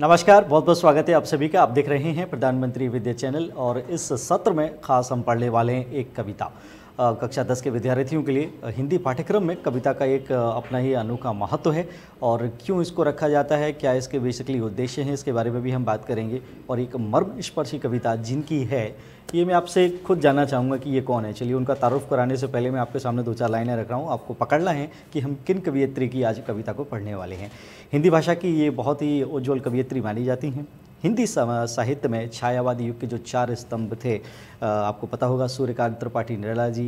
नमस्कार बहुत बहुत स्वागत है आप सभी का आप देख रहे हैं प्रधानमंत्री विद्या चैनल और इस सत्र में खास हम पढ़ने वाले हैं एक कविता कक्षा दस के विद्यार्थियों के लिए हिंदी पाठ्यक्रम में कविता का एक अपना ही अनोखा महत्व है और क्यों इसको रखा जाता है क्या इसके बेसिकली उद्देश्य हैं इसके बारे में भी हम बात करेंगे और एक मर्म स्पर्शी कविता जिनकी है ये मैं आपसे खुद जानना चाहूँगा कि ये कौन है चलिए उनका तारुफ कराने से पहले मैं आपके सामने दो चार लाइनें रख रहा हूँ आपको पकड़ना है कि हम किन कवियत्री की आज कविता को पढ़ने वाले हैं हिंदी भाषा की ये बहुत ही उज्ज्वल कवियत्री मानी जाती हैं हिंदी साहित्य में छायावादी युग के जो चार स्तंभ थे आपको पता होगा सूर्यकांत त्रिपाठी निरला जी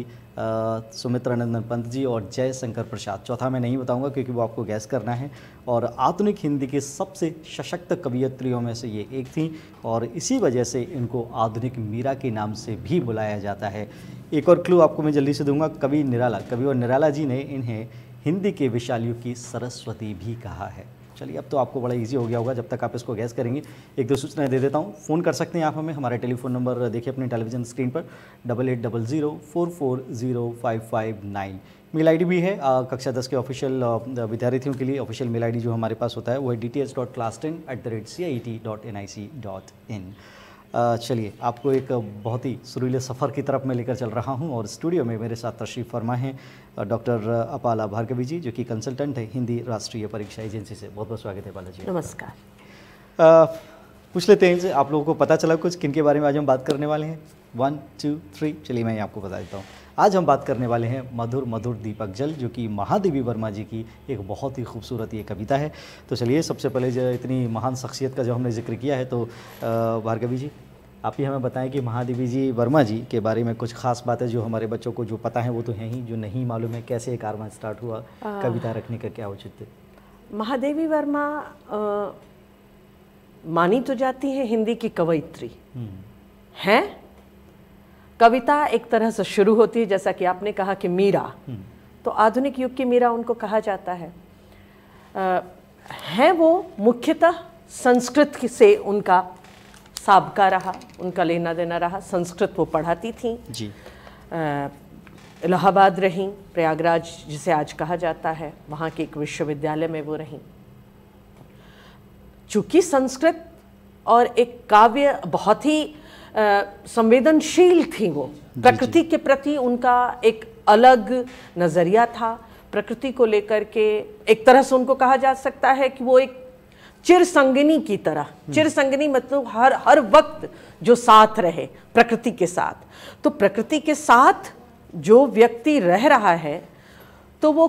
सुमित्रा नंदन पंत जी और जयशंकर प्रसाद चौथा मैं नहीं बताऊंगा क्योंकि वो आपको गैस करना है और आधुनिक हिंदी के सबसे सशक्त कवियत्रियों में से ये एक थी और इसी वजह से इनको आधुनिक मीरा के नाम से भी बुलाया जाता है एक और क्लू आपको मैं जल्दी से दूंगा कवि निराला कवि और निराला जी ने इन्हें हिंदी के विशालियों की सरस्वती भी कहा है चलिए अब तो आपको बड़ा ईजी हो गया होगा जब तक आप इसको गैस करेंगे एक दो सूचनाएं दे देता हूँ फ़ोन कर सकते हैं आप हमें हमारा टेलीफोन नंबर देखिए अपने टेलीविजन स्क्रीन पर double eight double zero four four zero five five nine mail आई भी है आ, कक्षा दस के ऑफिशियल विद्यार्थियों के लिए ऑफिशियल मेल आई जो हमारे पास होता है वो है D T S dot class ten at the rate C I T dot N I C dot in चलिए आपको एक बहुत ही सुरीले सफ़र की तरफ मैं लेकर चल रहा हूं और स्टूडियो में मेरे साथ तशरीफ़ फरमा है डॉक्टर अपाला भार्गवी जी जो कि कंसल्टेंट है हिंदी राष्ट्रीय परीक्षा एजेंसी से बहुत बहुत स्वागत है अपाला जी नमस्कार पूछ लेते हैं आप लोगों को पता चला कुछ किन के बारे में आज हम बात करने वाले हैं वन टू थ्री चलिए मैं आपको बता देता हूँ आज हम बात करने वाले हैं मधुर मधुर दीपक जल जो कि महादेवी वर्मा जी की एक बहुत ही खूबसूरत ये कविता है तो चलिए सबसे पहले जो इतनी महान शख्सियत का जो हमने जिक्र किया है तो भार्गवी जी आप ही हमें बताएं कि महादेवी जी वर्मा जी के बारे में कुछ खास बातें जो हमारे बच्चों को जो पता है वो तो हैं ही जो नहीं मालूम है कैसे ये कारवा स्टार्ट हुआ कविता रखने का क्या है महादेवी वर्मा आ, मानी तो जाती है हिंदी की कवयित्री हम्म। हैं कविता एक तरह से शुरू होती है जैसा कि आपने कहा कि मीरा हम्म। तो आधुनिक युग की मीरा उनको कहा जाता है आ, है वो मुख्यतः संस्कृत से उनका सबका रहा उनका लेना देना रहा संस्कृत वो पढ़ाती थी जी इलाहाबाद रहीं प्रयागराज जिसे आज कहा जाता है वहाँ के एक विश्वविद्यालय में वो रहीं चूँकि संस्कृत और एक काव्य बहुत ही संवेदनशील थी वो प्रकृति के प्रति उनका एक अलग नज़रिया था प्रकृति को लेकर के एक तरह से उनको कहा जा सकता है कि वो एक चिर संगनी की तरह हम्म। चिर संगनी मतलब हर हर वक्त जो साथ रहे प्रकृति के साथ तो प्रकृति के साथ जो व्यक्ति रह रहा है तो वो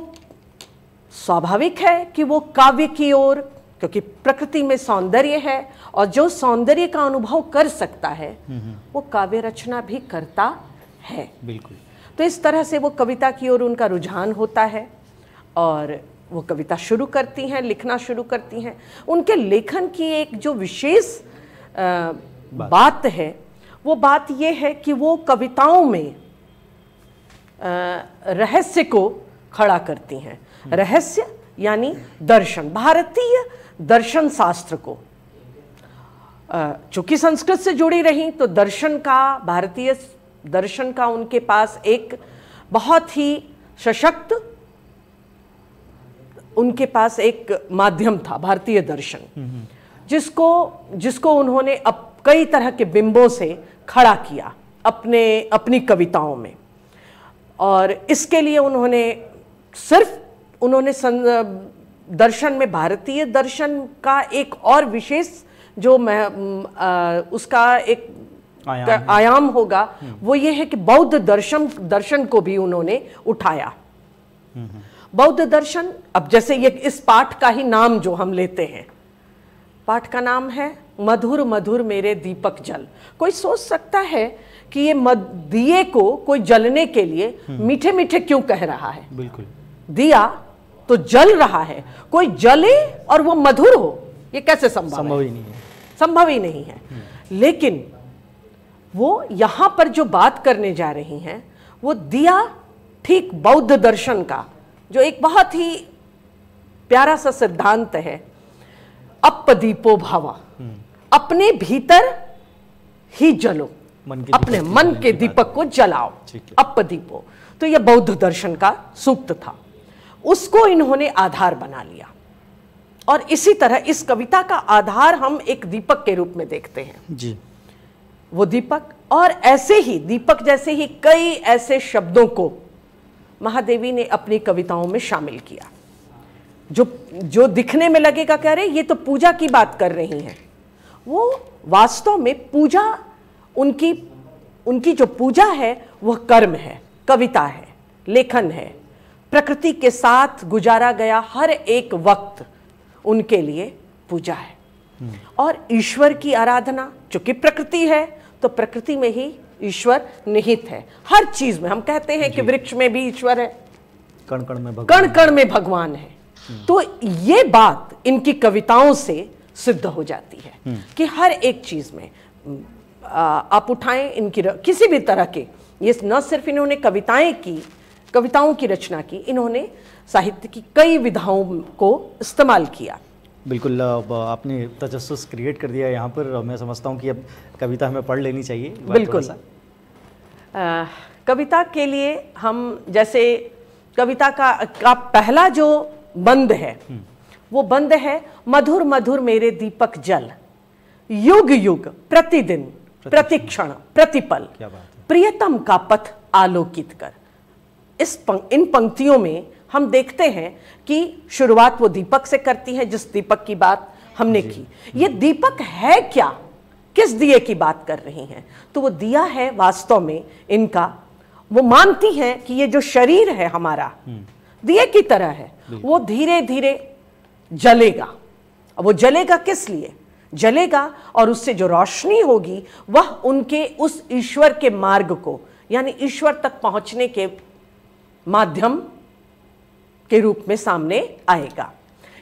स्वाभाविक है कि वो काव्य की ओर क्योंकि प्रकृति में सौंदर्य है और जो सौंदर्य का अनुभव कर सकता है वो काव्य रचना भी करता है बिल्कुल तो इस तरह से वो कविता की ओर उनका रुझान होता है और वो कविता शुरू करती हैं लिखना शुरू करती हैं उनके लेखन की एक जो विशेष बात।, बात है वो बात ये है कि वो कविताओं में रहस्य को खड़ा करती हैं हम्म। रहस्य यानी दर्शन भारतीय दर्शन शास्त्र को चूंकि संस्कृत से जुड़ी रही तो दर्शन का भारतीय दर्शन का उनके पास एक बहुत ही सशक्त उनके पास एक माध्यम था भारतीय दर्शन हम्म, हम्म। जिसको जिसको उन्होंने अब कई तरह के बिंबों से खड़ा किया अपने अपनी कविताओं में और इसके लिए उन्होंने सिर्फ उन्होंने दर्शन में भारतीय दर्शन का एक और विशेष जो मैं आ, उसका एक आयाम, आयाम होगा हम्म। वो ये है कि बौद्ध दर्शन दर्शन को भी उन्होंने उठाया हम्म, हम्म। बौद्ध दर्शन अब जैसे ये इस पाठ का ही नाम जो हम लेते हैं पाठ का नाम है मधुर मधुर मेरे दीपक जल कोई सोच सकता है कि ये दिए को कोई जलने के लिए मीठे मीठे क्यों कह रहा है बिल्कुल दिया तो जल रहा है कोई जले और वो मधुर हो ये कैसे संभव संभव ही नहीं है संभव ही नहीं है लेकिन वो यहां पर जो बात करने जा रही हैं वो दिया ठीक बौद्ध दर्शन का जो एक बहुत ही प्यारा सा सिद्धांत है अपदीपो भावा अपने भीतर ही जलो मन के अपने मन के दीपक को जलाओ अपदीपो तो यह बौद्ध दर्शन का सूक्त था उसको इन्होंने आधार बना लिया और इसी तरह इस कविता का आधार हम एक दीपक के रूप में देखते हैं जी वो दीपक और ऐसे ही दीपक जैसे ही कई ऐसे शब्दों को महादेवी ने अपनी कविताओं में शामिल किया जो जो दिखने में लगेगा कह रहे ये तो पूजा की बात कर रही हैं वो वास्तव में पूजा उनकी उनकी जो पूजा है वह कर्म है कविता है लेखन है प्रकृति के साथ गुजारा गया हर एक वक्त उनके लिए पूजा है और ईश्वर की आराधना चूंकि प्रकृति है तो प्रकृति में ही ईश्वर निहित है हर चीज में हम कहते हैं कि वृक्ष में भी ईश्वर है कण कण में कण कण में भगवान है हम्म। तो ये बात इनकी कविताओं से सिद्ध हो जाती है हम्म। कि हर एक चीज में आप उठाएं इनकी किसी भी तरह के ये न सिर्फ इन्होंने कविताएं की कविताओं की रचना की इन्होंने साहित्य की कई विधाओं को इस्तेमाल किया बिल्कुल आपने तजस्स क्रिएट कर दिया यहाँ पर मैं समझता हूँ कि अब कविता हमें पढ़ लेनी चाहिए बिल्कुल आ, कविता के लिए हम जैसे कविता का का पहला जो बंद है हम्म। वो बंद है मधुर मधुर मेरे दीपक जल युग युग प्रतिदिन प्रतिक्षण प्रतिपल प्रियतम का पथ आलोकित कर इस पंक, इन पंक्तियों में हम देखते हैं कि शुरुआत वो दीपक से करती है जिस दीपक की बात हमने की ये दीपक है क्या किस दिए की बात कर रही हैं तो वो दिया है वास्तव में इनका वो मानती हैं कि ये जो शरीर है हमारा हम्म। दिए की तरह है वो धीरे धीरे जलेगा वो जलेगा किस लिए जलेगा और उससे जो रोशनी होगी वह उनके उस ईश्वर के मार्ग को यानी ईश्वर तक पहुंचने के माध्यम के रूप में सामने आएगा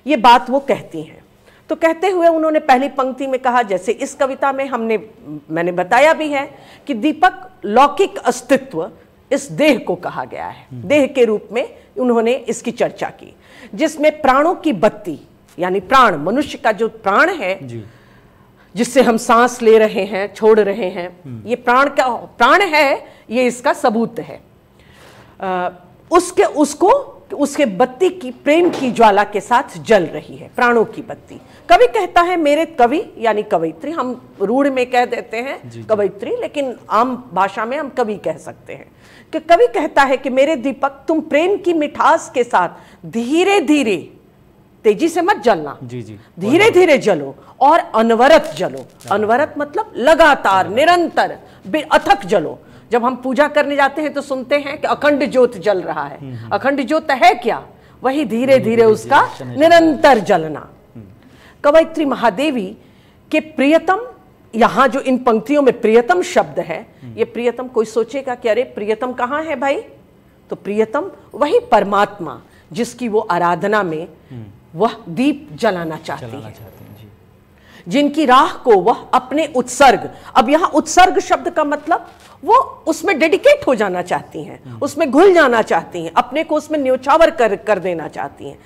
ये बात वो कहती हैं तो कहते हुए उन्होंने पहली पंक्ति में कहा जैसे इस कविता में हमने मैंने बताया भी है कि दीपक लौकिक अस्तित्व इस देह को कहा गया है हम्म। देह के रूप में उन्होंने इसकी चर्चा की जिसमें प्राणों की बत्ती यानी प्राण मनुष्य का जो प्राण है जिससे हम सांस ले रहे हैं छोड़ रहे हैं हम्म। ये प्राण का प्राण है ये इसका सबूत है आ, उसके उसको उसके बत्ती की प्रेम की ज्वाला के साथ जल रही है प्राणों की बत्ती कवि कहता है मेरे कवि यानी कवयित्री हम रूढ़ में कह देते हैं कवयित्री लेकिन आम भाषा में हम कवि कह सकते हैं कि कवि कहता है कि मेरे दीपक तुम प्रेम की मिठास के साथ धीरे धीरे तेजी से मत जलना जी जी धीरे धीरे जलो और अनवरत जलो अनवरत मतलब लगातार निरंतर अथक जलो जब हम पूजा करने जाते हैं तो सुनते हैं कि अखंड ज्योत जल रहा है हम्म, हम्म। अखंड ज्योत है क्या वही धीरे धीरे उसका निरंतर जलना हम्म। कवयित्री महादेवी के प्रियतम यहां जो इन पंक्तियों में प्रियतम शब्द है ये प्रियतम कोई सोचेगा कि अरे प्रियतम कहाँ है भाई तो प्रियतम वही परमात्मा जिसकी वो आराधना में वह दीप जलाना चाहती है जिनकी राह को वह अपने उत्सर्ग अब यहां उत्सर्ग शब्द का मतलब वो उसमें डेडिकेट हो जाना चाहती हैं हम्म। उसमें घुल जाना चाहती हैं अपने को उसमें न्योछावर कर कर देना चाहती हैं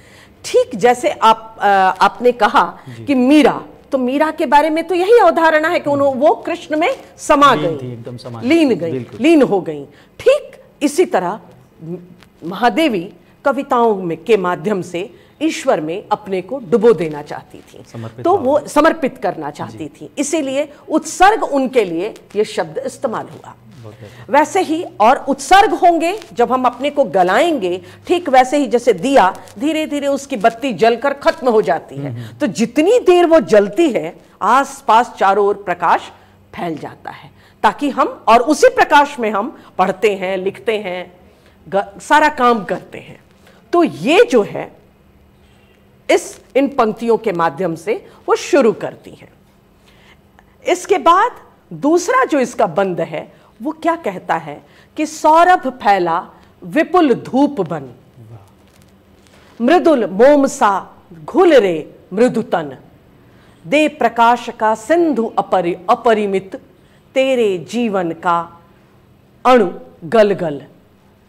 ठीक जैसे आप आ, आपने कहा कि मीरा तो मीरा के बारे में तो यही अवधारणा है कि उन्होंने हम्म। वो कृष्ण में समा गई लीन गई लीन हो गई ठीक इसी तरह महादेवी कविताओं में के माध्यम से ईश्वर में अपने को डुबो देना चाहती थी तो वो समर्पित करना चाहती थी इसीलिए उत्सर्ग उनके लिए ये शब्द इस्तेमाल हुआ वैसे ही और उत्सर्ग होंगे जब हम अपने को गलाएंगे ठीक वैसे ही जैसे दिया धीरे धीरे उसकी बत्ती जलकर खत्म हो जाती है हम्म, हम्म। तो जितनी देर वो जलती है आसपास चारों ओर प्रकाश फैल जाता है ताकि हम और उसी प्रकाश में हम पढ़ते हैं लिखते हैं सारा काम करते हैं तो ये जो है इस इन पंक्तियों के माध्यम से वो शुरू करती हैं इसके बाद दूसरा जो इसका बंद है वो क्या कहता है कि सौरभ फैला विपुल धूप बन मृदुल मोमसा घुल रे मृदुतन दे प्रकाश का सिंधु अपरि अपरिमित तेरे जीवन का अणु गल गल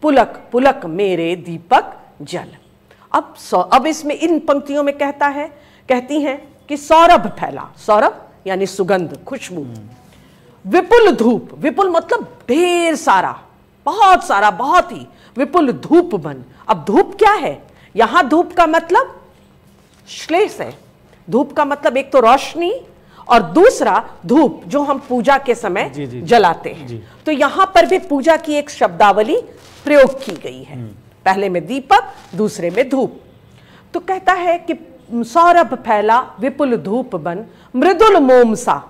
पुलक पुलक मेरे दीपक जल अब अब इसमें इन पंक्तियों में कहता है कहती हैं कि सौरभ फैला सौरभ यानी सुगंध खुशबू विपुल धूप विपुल मतलब ढेर सारा बहुत सारा बहुत ही विपुल धूप बन अब धूप क्या है यहां धूप का मतलब श्लेष है धूप का मतलब एक तो रोशनी और दूसरा धूप जो हम पूजा के समय जी, जी, जलाते हैं तो यहां पर भी पूजा की एक शब्दावली प्रयोग की गई है हम्म। पहले में दीपक दूसरे में धूप तो कहता है कि सौरभ फैला विपुल धूप बन मृदुल मोम सा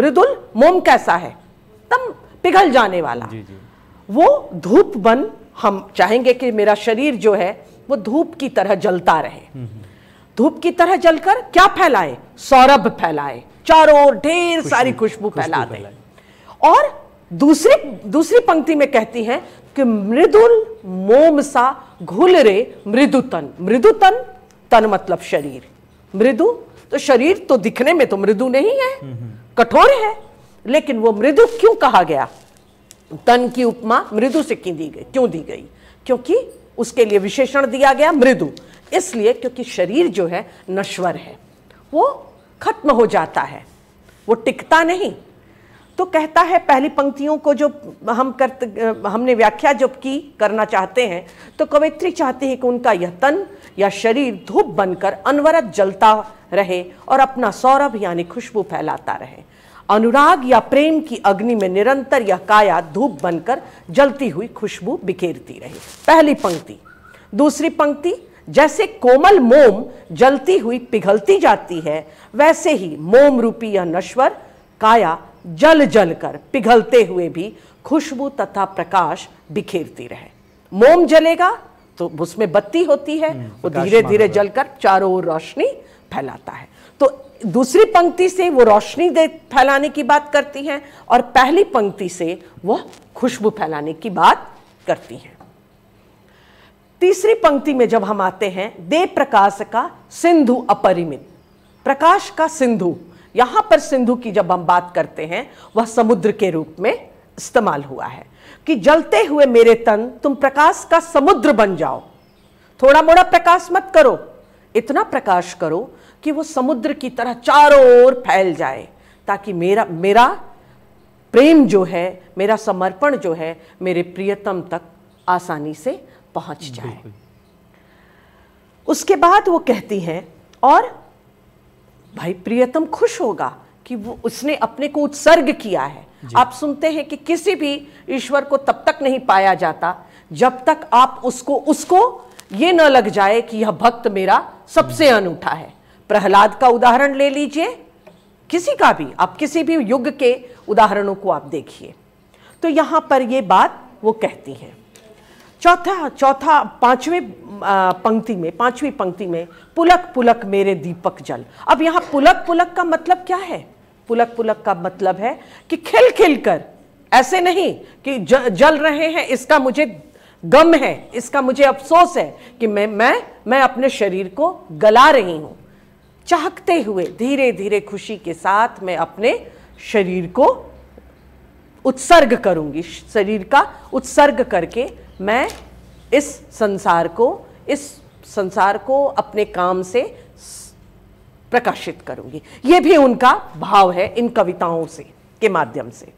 मृदुल मोम कैसा है तम पिघल जाने वाला जी जी। वो धूप बन हम चाहेंगे कि मेरा शरीर जो है वो धूप की तरह जलता रहे हम्म, हम्म। धूप की तरह जलकर क्या फैलाए सौरभ फैलाए चारों ओर ढेर सारी खुशबू फैला दे और दूसरी दूसरी पंक्ति में कहती हैं कि मृदुल मोम सा घुल रे मृदु तन मृदु तन तन मतलब शरीर मृदु तो शरीर तो दिखने में तो मृदु नहीं है कठोर है लेकिन वो मृदु क्यों कहा गया तन की उपमा मृदु से क्यों दी गई क्यों दी गई क्योंकि उसके लिए विशेषण दिया गया मृदु इसलिए क्योंकि शरीर जो है नश्वर है वो खत्म हो जाता है वो टिकता नहीं तो कहता है पहली पंक्तियों को जो हम कर हमने व्याख्या जब की करना चाहते हैं तो कवित्री चाहती है कि उनका यह तन या शरीर धूप बनकर अनवरत जलता रहे और अपना सौरभ यानी खुशबू फैलाता रहे अनुराग या प्रेम की अग्नि में निरंतर यह काया धूप बनकर जलती हुई खुशबू बिखेरती रहे पहली पंक्ति दूसरी पंक्ति जैसे कोमल मोम जलती हुई पिघलती जाती है वैसे ही मोम रूपी यह नश्वर काया जल जल कर पिघलते हुए भी खुशबू तथा प्रकाश बिखेरती रहे मोम जलेगा तो उसमें बत्ती होती है हम्म, वो धीरे धीरे जलकर चारों ओर रोशनी फैलाता है तो दूसरी पंक्ति से वो रोशनी दे फैलाने की बात करती हैं और पहली पंक्ति से वह खुशबू फैलाने की बात करती हैं तीसरी पंक्ति में जब हम आते हैं दे प्रकाश का सिंधु अपरिमित प्रकाश का सिंधु यहां पर सिंधु की जब हम बात करते हैं वह समुद्र के रूप में इस्तेमाल हुआ है कि जलते हुए मेरे तन तुम प्रकाश का समुद्र बन जाओ थोड़ा मोड़ा प्रकाश मत करो इतना प्रकाश करो कि वो समुद्र की तरह चारों ओर फैल जाए ताकि मेरा मेरा प्रेम जो है मेरा समर्पण जो है मेरे प्रियतम तक आसानी से पहुंच जाए उसके बाद वो कहती हैं और भाई प्रियतम खुश होगा कि वो उसने अपने को उत्सर्ग किया है आप सुनते हैं कि किसी भी ईश्वर को तब तक नहीं पाया जाता जब तक आप उसको उसको ये न लग जाए कि यह भक्त मेरा सबसे हम्म। अनूठा है प्रहलाद का उदाहरण ले लीजिए किसी का भी आप किसी भी युग के उदाहरणों को आप देखिए तो यहां पर ये बात वो कहती हैं चौथा चौथा पांचवें पंक्ति में पांचवी पंक्ति में पुलक पुलक मेरे दीपक जल अब यहां पुलक पुलक का मतलब क्या है पुलक पुलक का मतलब है कि खिल खिल कर ऐसे नहीं कि ज, जल रहे हैं इसका मुझे गम है इसका मुझे अफसोस है कि मैं मैं मैं अपने शरीर को गला रही हूं चाहते हुए धीरे धीरे खुशी के साथ मैं अपने शरीर को उत्सर्ग करूंगी शरीर का उत्सर्ग करके मैं इस संसार को इस संसार को अपने काम से प्रकाशित करूंगी ये भी उनका भाव है इन कविताओं से के माध्यम से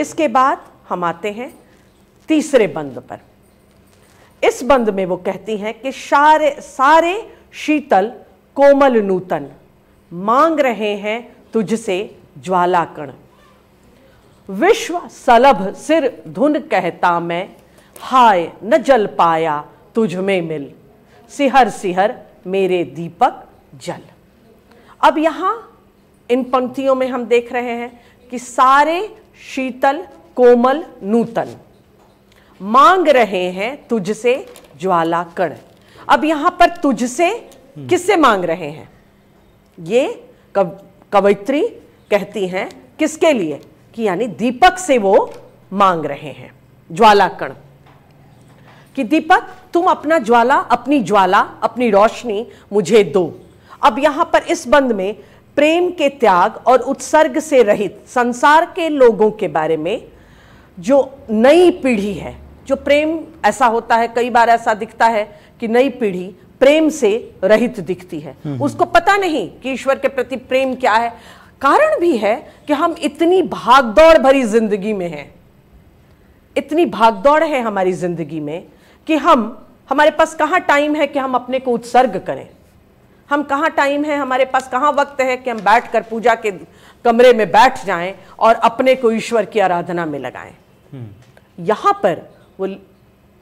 इसके बाद हम आते हैं तीसरे बंद पर इस बंद में वो कहती हैं कि सारे सारे शीतल कोमल नूतन मांग रहे हैं तुझसे ज्वालाकण विश्व सलभ सिर धुन कहता मैं हाय न जल पाया तुझ में मिल सिहर सिहर मेरे दीपक जल अब यहाँ इन पंक्तियों में हम देख रहे हैं कि सारे शीतल कोमल नूतन मांग रहे हैं तुझसे ज्वाला कण अब यहां पर तुझसे किससे मांग रहे हैं ये कव, कवयित्री कहती हैं किसके लिए कि यानी दीपक से वो मांग रहे हैं ज्वाला कण कि दीपक तुम अपना ज्वाला अपनी ज्वाला अपनी रोशनी मुझे दो अब यहां पर इस बंद में प्रेम के त्याग और उत्सर्ग से रहित संसार के लोगों के बारे में जो नई पीढ़ी है जो प्रेम ऐसा होता है कई बार ऐसा दिखता है कि नई पीढ़ी प्रेम से रहित दिखती है हम्म, हम्म। उसको पता नहीं कि ईश्वर के प्रति प्रेम क्या है कारण भी है कि हम इतनी भागदौड़ भरी जिंदगी में हैं इतनी भागदौड़ है हमारी जिंदगी में कि हम हमारे पास कहाँ टाइम है कि हम अपने को उत्सर्ग करें हम कहाँ टाइम है हमारे पास कहाँ वक्त है कि हम बैठ कर पूजा के कमरे में बैठ जाएं और अपने को ईश्वर की आराधना में लगाएं हम्म। यहाँ पर वो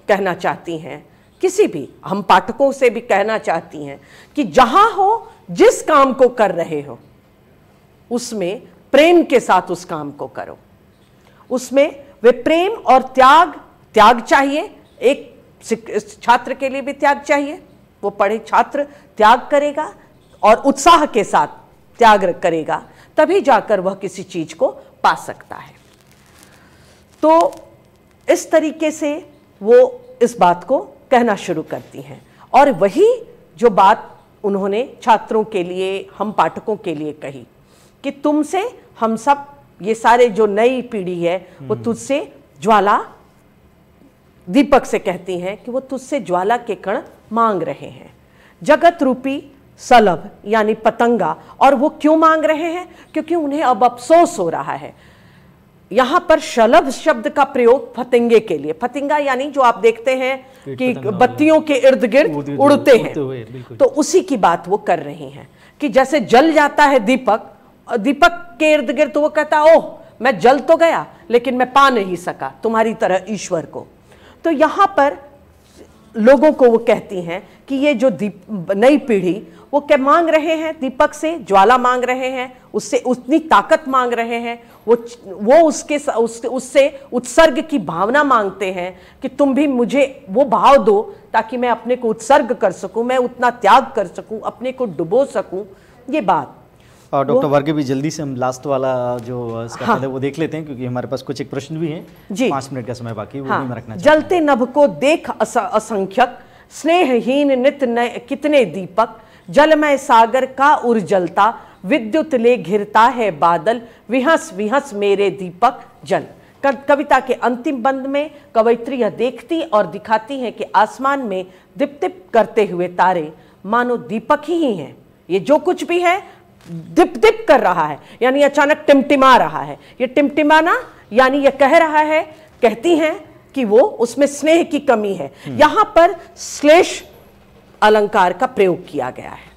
कहना चाहती हैं किसी भी हम पाठकों से भी कहना चाहती हैं कि जहाँ हो जिस काम को कर रहे हो उसमें प्रेम के साथ उस काम को करो उसमें वे प्रेम और त्याग त्याग चाहिए एक छात्र के लिए भी त्याग चाहिए वो पढ़े छात्र त्याग करेगा और उत्साह के साथ त्याग करेगा तभी जाकर वह किसी चीज को पा सकता है तो इस तरीके से वो इस बात को कहना शुरू करती हैं और वही जो बात उन्होंने छात्रों के लिए हम पाठकों के लिए कही कि तुमसे हम सब ये सारे जो नई पीढ़ी है वो हम्म। तुझसे ज्वाला दीपक से कहती हैं कि वो तुझसे ज्वाला के कण मांग रहे हैं जगत रूपी सलभ यानी पतंगा और वो क्यों मांग रहे हैं क्योंकि उन्हें अब अफसोस हो रहा है यहां पर शलभ शब्द का प्रयोग फतिंगे के लिए फतिंगा यानी जो आप देखते हैं कि बत्तियों के इर्द गिर्द उड़ते हैं तो उसी की बात वो कर रही हैं कि जैसे जल जाता है दीपक दीपक के इर्द गिर्द तो वो कहता ओह मैं जल तो गया लेकिन मैं पा नहीं सका तुम्हारी तरह ईश्वर को तो यहाँ पर लोगों को वो कहती हैं कि ये जो दीप नई पीढ़ी वो क्या मांग रहे हैं दीपक से ज्वाला मांग रहे हैं उससे उतनी ताकत मांग रहे हैं वो वो उसके उस, उससे उत्सर्ग की भावना मांगते हैं कि तुम भी मुझे वो भाव दो ताकि मैं अपने को उत्सर्ग कर सकूं मैं उतना त्याग कर सकूं अपने को डुबो सकूं ये बात और डॉक्टर वर्गे भी जल्दी से हम लास्ट वाला जो इसका हाँ। है वो देख लेते हैं क्योंकि हमारे पास कुछ एक प्रश्न भी है जी पांच मिनट का समय बाकी हाँ। वो भी मैं रखना जलते नभ को देख असंख्यक स्नेहहीन नित नए कितने दीपक जलमय सागर का उर्जलता विद्युत ले घिरता है बादल विहस विहस मेरे दीपक जल कविता के अंतिम बंद में कवयित्री यह देखती और दिखाती है कि आसमान में दीप्तिप करते हुए तारे मानो दीपक ही हैं ये जो कुछ भी है दिप दिप कर रहा है यानी अचानक टिमटिमा रहा है ये टिमटिमाना यानी ये कह रहा है कहती हैं कि वो उसमें स्नेह की कमी है हम्म। यहां पर श्लेष अलंकार का प्रयोग किया गया है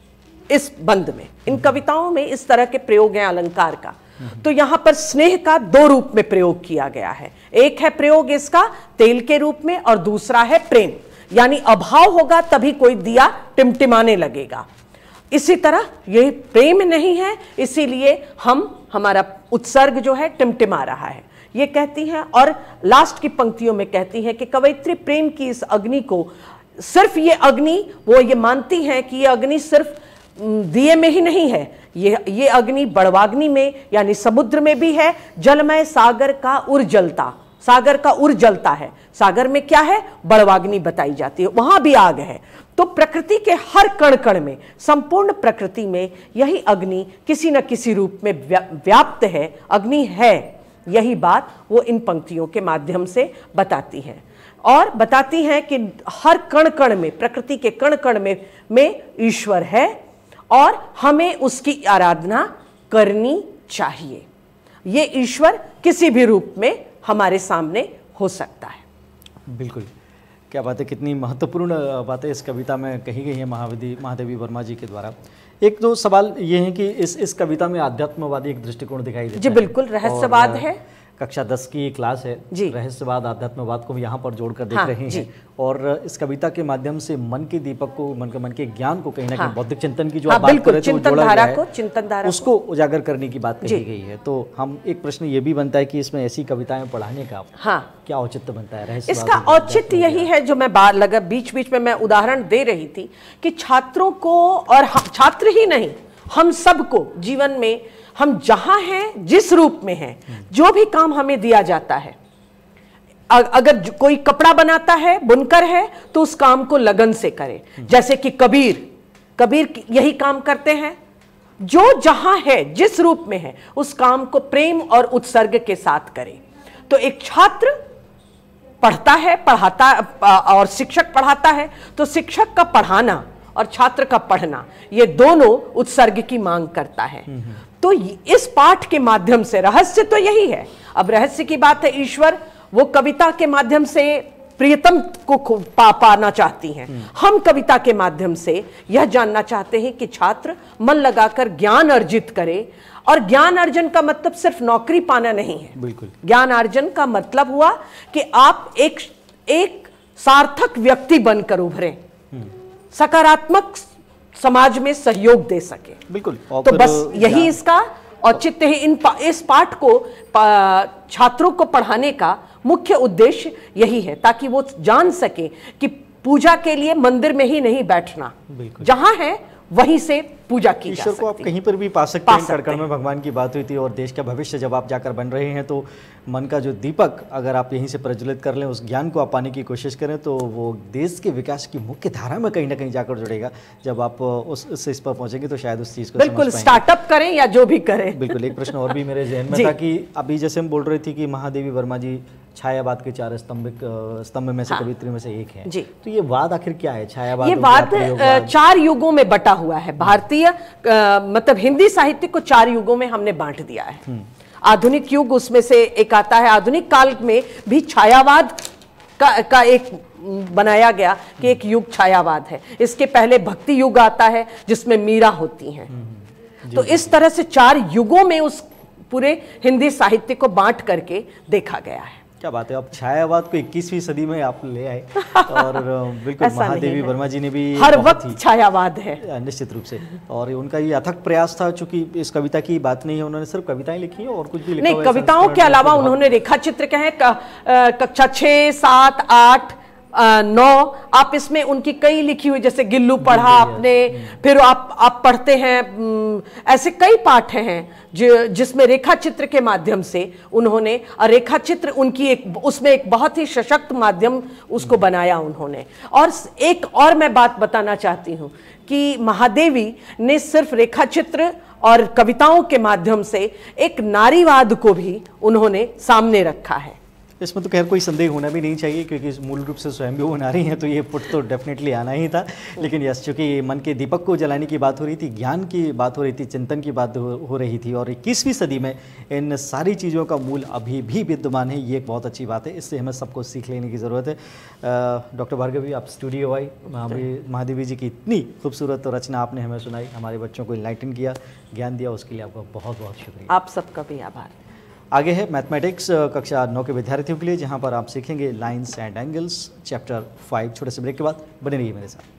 इस बंद में इन हम्म। कविताओं में इस तरह के प्रयोग हैं अलंकार का हम्म। तो यहां पर स्नेह का दो रूप में प्रयोग किया गया है एक है प्रयोग इसका तेल के रूप में और दूसरा है प्रेम यानी अभाव होगा तभी कोई दिया टिमटिमाने लगेगा इसी तरह ये प्रेम नहीं है इसीलिए हम हमारा उत्सर्ग जो है टिमटिमा रहा है ये कहती हैं और लास्ट की पंक्तियों में कहती हैं कि कवयित्री प्रेम की इस अग्नि को सिर्फ ये अग्नि वो ये मानती हैं कि ये अग्नि सिर्फ दिए में ही नहीं है ये ये अग्नि बड़वाग्नि में यानी समुद्र में भी है जलमय सागर का उर्जलता सागर का उर्जलता है सागर में क्या है बड़वाग्नि बताई जाती है वहां भी आग है तो प्रकृति के हर कण कण में संपूर्ण प्रकृति में यही अग्नि किसी न किसी रूप में व्याप्त है अग्नि है यही बात वो इन पंक्तियों के माध्यम से बताती है और बताती हैं कि हर कण कण में प्रकृति के कण कण में में ईश्वर है और हमें उसकी आराधना करनी चाहिए ये ईश्वर किसी भी रूप में हमारे सामने हो सकता है बिल्कुल क्या बात है कितनी महत्वपूर्ण बातें इस कविता में कही गई हैं महाविधि महादेवी वर्मा जी के द्वारा एक दो सवाल ये है कि इस इस कविता में आध्यात्मवादी एक दृष्टिकोण दिखाई दे जी बिल्कुल रहस्यवाद है कक्षा दस की क्लास है जी रहस्यवाद आध्यात्मवाद को यहाँ पर जोड़कर देख हाँ, रहे हैं और इस कविता के माध्यम से मन के दीपक को मन के मन के ज्ञान को कहीं ना कहीं हाँ। बौद्धिक चिंतन की जो हाँ, बात कर रहे चिंतन धारा को चिंतन धारा उसको उजागर करने की बात कही गई है तो हम एक प्रश्न ये भी बनता है कि इसमें ऐसी कविताएं पढ़ाने का हाँ क्या औचित्य बनता है इसका औचित्य यही है जो मैं बार लगा बीच बीच में मैं उदाहरण दे रही थी कि छात्रों को और छात्र ही नहीं हम सबको जीवन में हम जहां हैं जिस रूप में हैं जो भी काम हमें दिया जाता है अगर कोई कपड़ा बनाता है बुनकर है तो उस काम को लगन से करे जैसे कि कबीर कबीर यही काम करते हैं जो जहां है जिस रूप में है उस काम को प्रेम और उत्सर्ग के साथ करे तो एक छात्र पढ़ता है पढ़ाता और शिक्षक पढ़ाता है तो शिक्षक का पढ़ाना और छात्र का पढ़ना ये दोनों उत्सर्ग की मांग करता है तो इस पाठ के माध्यम से रहस्य तो यही है अब रहस्य की बात है ईश्वर वो कविता के माध्यम से प्रियतम को पा, पाना चाहती हैं हम्म। हम कविता के माध्यम से यह जानना चाहते हैं कि छात्र मन लगाकर ज्ञान अर्जित करे और ज्ञान अर्जन का मतलब सिर्फ नौकरी पाना नहीं है बिल्कुल ज्ञान अर्जन का मतलब हुआ कि आप एक एक सार्थक व्यक्ति बनकर उभरें हम्म। सकारात्मक समाज में सहयोग दे सके बिल्कुल तो बस यही इसका औचित्य है इन पा, इस पाठ को पा, छात्रों को पढ़ाने का मुख्य उद्देश्य यही है ताकि वो जान सके कि पूजा के लिए मंदिर में ही नहीं बैठना जहां है वहीं से पूजा की ईश्वर को आप कहीं पर भी पा सकते हैं कड़कड़ में भगवान की बात हुई थी और देश का भविष्य जब आप जाकर बन रहे हैं तो मन का जो दीपक अगर आप यहीं से प्रज्वलित कर लें उस ज्ञान को आप पाने की कोशिश करें तो वो देश के विकास की मुख्य धारा में कहीं ना कहीं जाकर जुड़ेगा जब आप उस इस पर पहुंचेंगे तो शायद उस चीज़ को बिल्कुल स्टार्टअप करें या जो भी करें बिल्कुल एक प्रश्न और भी मेरे जहन में था कि अभी जैसे हम बोल रहे थे कि महादेवी वर्मा जी छायावाद के चार स्तंभिक स्तंभ में से हाँ, कवित्री में से एक है जी तो ये वाद आखिर क्या है छायावाद ये वाद चार युगों में बटा हुआ है भारतीय मतलब हिंदी साहित्य को चार युगों में हमने बांट दिया है हम्म। आधुनिक युग उसमें से एक आता है आधुनिक काल में भी छायावाद का, का एक बनाया गया कि एक युग छायावाद है इसके पहले भक्ति युग आता है जिसमें मीरा होती हैं हम्म, हम्म। तो इस तरह से चार युगों में उस पूरे हिंदी साहित्य को बांट करके देखा गया है क्या बात है आप छायावाद को 21वीं सदी में आप ले आए और बिल्कुल महादेवी वर्मा जी ने भी हर वक्त छायावाद है निश्चित रूप से और उनका ये अथक प्रयास था चूंकि इस कविता की बात नहीं है उन्होंने सिर्फ कविताएं लिखी है और कुछ भी लिखा नहीं कविताओं के अलावा उन्होंने रेखा चित्र कहे कक्षा छह सात आठ आ, नौ आप इसमें उनकी कई लिखी हुई जैसे गिल्लू पढ़ा आपने फिर आप आप पढ़ते हैं ऐसे कई पाठ हैं जिसमें रेखा चित्र के माध्यम से उन्होंने और रेखा चित्र उनकी एक उसमें एक बहुत ही सशक्त माध्यम उसको बनाया उन्होंने और एक और मैं बात बताना चाहती हूँ कि महादेवी ने सिर्फ रेखा चित्र और कविताओं के माध्यम से एक नारीवाद को भी उन्होंने सामने रखा है इसमें तो खैर कोई संदेह होना भी नहीं चाहिए क्योंकि मूल रूप से स्वयं भी वो रही हैं तो ये पुट तो डेफिनेटली आना ही था लेकिन यस चूँकि मन के दीपक को जलाने की बात हो रही थी ज्ञान की बात हो रही थी चिंतन की बात हो रही थी और इक्कीसवीं सदी में इन सारी चीज़ों का मूल अभी भी विद्यमान है ये एक बहुत अच्छी बात है इससे हमें सबको सीख लेने की ज़रूरत है डॉक्टर भार्गवी आप स्टूडियो आई महादेवी जी की इतनी खूबसूरत रचना आपने हमें सुनाई हमारे बच्चों को इन्लाइटन किया ज्ञान दिया उसके लिए आपका बहुत बहुत शुक्रिया आप सबका भी आभार आगे है मैथमेटिक्स कक्षा नौ के विद्यार्थियों के लिए जहां पर आप सीखेंगे lines and angles chapter five छोटे से ब्रेक के बाद बने रहिए मेरे साथ